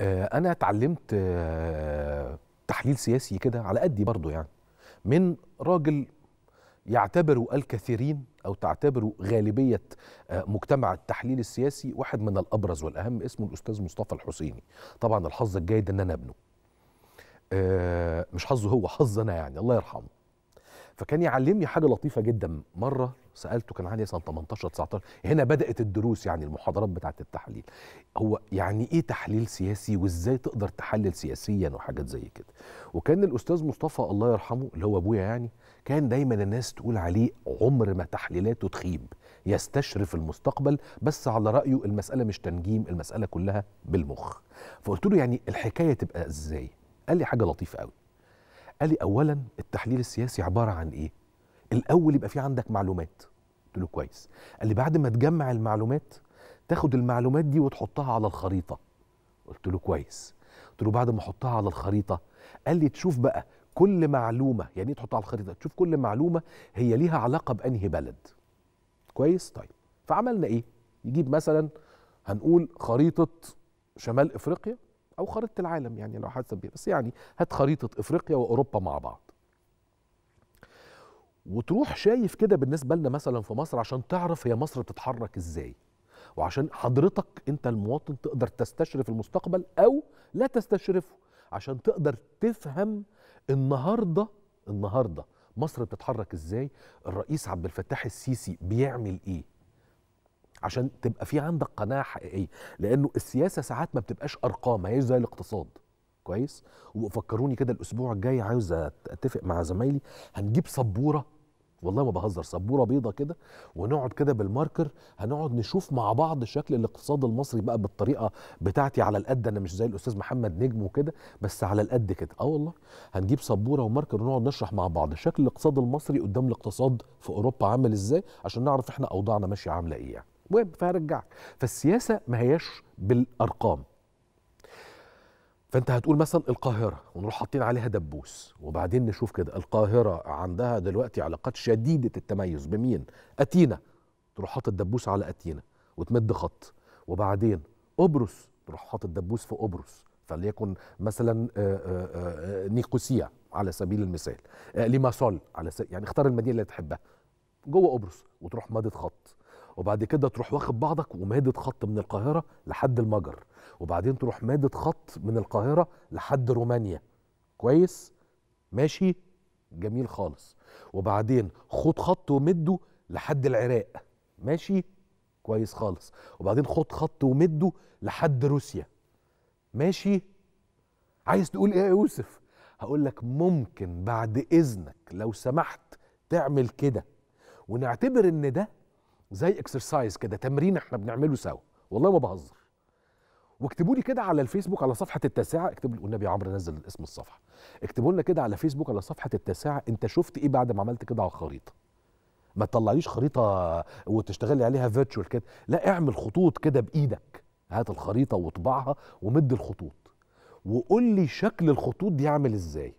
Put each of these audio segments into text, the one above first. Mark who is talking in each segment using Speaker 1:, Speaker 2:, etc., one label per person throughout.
Speaker 1: آه، انا اتعلمت آه، تحليل سياسي كده على قدي برضه يعني من راجل يعتبره الكثيرين او تعتبره غالبيه آه، مجتمع التحليل السياسي واحد من الابرز والاهم اسمه الاستاذ مصطفى الحسيني طبعا الحظ الجيد ان انا ابنه مش حظه هو حظ انا يعني الله يرحمه فكان يعلمني حاجه لطيفه جدا مره سالته كان عندي سنه 18 19 هنا بدات الدروس يعني المحاضرات بتاعه التحليل هو يعني ايه تحليل سياسي وازاي تقدر تحلل سياسيا وحاجات زي كده وكان الاستاذ مصطفى الله يرحمه اللي هو ابويا يعني كان دايما الناس تقول عليه عمر ما تحليلاته تخيب يستشرف المستقبل بس على رايه المساله مش تنجيم المساله كلها بالمخ فقلت له يعني الحكايه تبقى ازاي قال لي حاجه لطيفه قوي قال لي اولا التحليل السياسي عباره عن ايه الاول يبقى في عندك معلومات قلت له كويس قال لي بعد ما تجمع المعلومات تاخد المعلومات دي وتحطها على الخريطه قلت له كويس قلت له بعد ما احطها على الخريطه قال لي تشوف بقى كل معلومه يعني ايه تحطها على الخريطه تشوف كل معلومه هي ليها علاقه بانهي بلد كويس طيب فعملنا ايه يجيب مثلا هنقول خريطه شمال افريقيا او خريطه العالم يعني لو حاسب بس يعني هات خريطه افريقيا واوروبا مع بعض وتروح شايف كده بالنسبه لنا مثلا في مصر عشان تعرف هي مصر بتتحرك ازاي وعشان حضرتك انت المواطن تقدر تستشرف المستقبل او لا تستشرفه عشان تقدر تفهم النهارده النهارده مصر بتتحرك ازاي الرئيس عبد الفتاح السيسي بيعمل ايه عشان تبقى في عندك قناعه حقيقيه لانه السياسه ساعات ما بتبقاش ارقام ما هيش زي الاقتصاد كويس وفكروني كده الاسبوع الجاي عاوز اتفق مع زمايلي هنجيب سبوره والله ما بهزر سبوره بيضه كده ونقعد كده بالماركر هنقعد نشوف مع بعض شكل الاقتصاد المصري بقى بالطريقه بتاعتي على القد انا مش زي الاستاذ محمد نجم وكده بس على القد كده اه والله هنجيب سبوره وماركر ونقعد نشرح مع بعض شكل الاقتصاد المصري قدام الاقتصاد في اوروبا عامل ازاي عشان نعرف احنا اوضاعنا ماشيه عامله ايه يعني. ويب فهرجعك فالسياسه ما هياش بالارقام فانت هتقول مثلا القاهره ونروح حاطين عليها دبوس وبعدين نشوف كده القاهره عندها دلوقتي علاقات شديده التميز بمين اتينا تروح حاطط دبوس على اتينا وتمد خط وبعدين قبرص تروح حاطط دبوس في قبرص فليكن مثلا آه، آه، آه، نيقوسيا على سبيل المثال ليماسول على سبيل يعني اختار المدينه اللي تحبها جوه قبرص وتروح مادة خط وبعد كده تروح واخد بعضك ومادد خط من القاهره لحد المجر وبعدين تروح مادد خط من القاهره لحد رومانيا كويس ماشي جميل خالص وبعدين خد خط ومده لحد العراق ماشي كويس خالص وبعدين خد خط ومده لحد روسيا ماشي عايز تقول ايه يا يوسف هقول لك ممكن بعد اذنك لو سمحت تعمل كده ونعتبر ان ده زي اكسرسايز كده تمرين احنا بنعمله سوا والله ما بهزر واكتبوا لي كده على الفيسبوك على صفحه التاسعه اكتب لي والنبي عمرو نزل اسم الصفحه اكتبوا لنا كده على فيسبوك على صفحه التاسعه انت شفت ايه بعد ما عملت كده على الخريطه ما تطلعليش خريطه وتشتغلي عليها فيرتشوال كده لا اعمل خطوط كده بايدك هات الخريطه واطبعها ومد الخطوط وقول لي شكل الخطوط دي عامل ازاي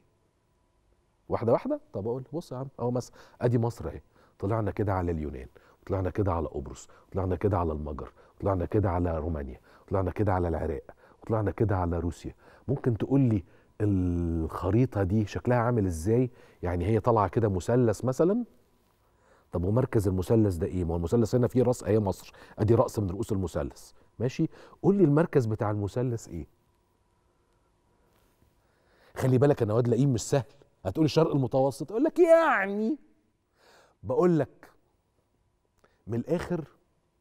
Speaker 1: واحده واحده طب اقول بص يا عم اهو مثلا ادي مصر اهي طلعنا كده على اليونان طلعنا كده على قبرص طلعنا كده على المجر طلعنا كده على رومانيا طلعنا كده على العراق طلعنا كده على روسيا ممكن تقول لي الخريطة دي شكلها عامل ازاي يعني هي طالعة كده مثلث مثلا طب ومركز المثلث ده ايه ما هو المثلث هنا فيه راس اهي مصر ادي راس من رؤوس المثلث ماشي قول لي المركز بتاع المثلث ايه خلي بالك انا واد لئيم مش سهل هتقولي الشرق المتوسط اقول لك يعني بقول لك من الاخر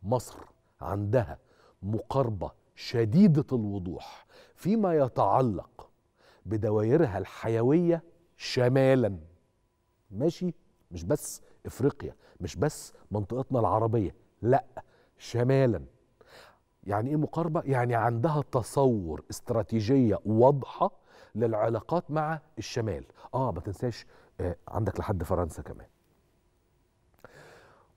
Speaker 1: مصر عندها مقاربه شديده الوضوح فيما يتعلق بدوائرها الحيويه شمالا ماشي مش بس افريقيا مش بس منطقتنا العربيه لا شمالا يعني ايه مقاربه يعني عندها تصور استراتيجيه واضحه للعلاقات مع الشمال اه ما تنساش آه عندك لحد فرنسا كمان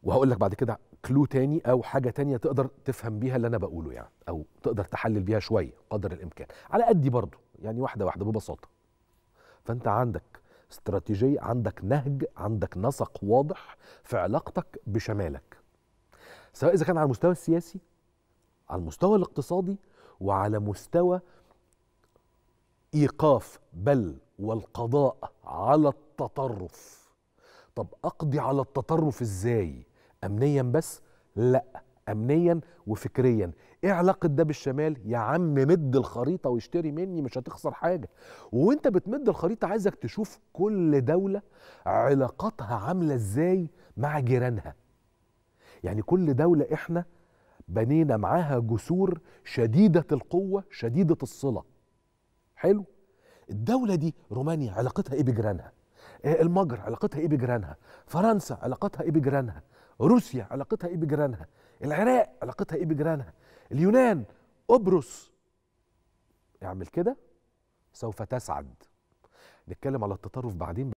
Speaker 1: وهقول لك بعد كده كلو تاني او حاجه تانية تقدر تفهم بيها اللي انا بقوله يعني او تقدر تحلل بيها شويه قدر الامكان على قدي برضه يعني واحده واحده ببساطه فانت عندك استراتيجيه عندك نهج عندك نسق واضح في علاقتك بشمالك سواء اذا كان على المستوى السياسي على المستوى الاقتصادي وعلى مستوى ايقاف بل والقضاء على التطرف طب اقضي على التطرف ازاي امنيا بس لا امنيا وفكريا ايه علاقه ده بالشمال يا عم مد الخريطه واشتري مني مش هتخسر حاجه وانت بتمد الخريطه عايزك تشوف كل دوله علاقاتها عامله ازاي مع جيرانها يعني كل دوله احنا بنينا معاها جسور شديده القوه شديده الصله حلو الدوله دي رومانيا علاقتها ايه بجيرانها آه، المجر علاقتها ايه بجيرانها فرنسا علاقتها ايه بجيرانها روسيا علاقتها ايه بجيرانها العراق علاقتها ايه بجيرانها اليونان قبرص اعمل كده سوف تسعد نتكلم على التطرف بعدين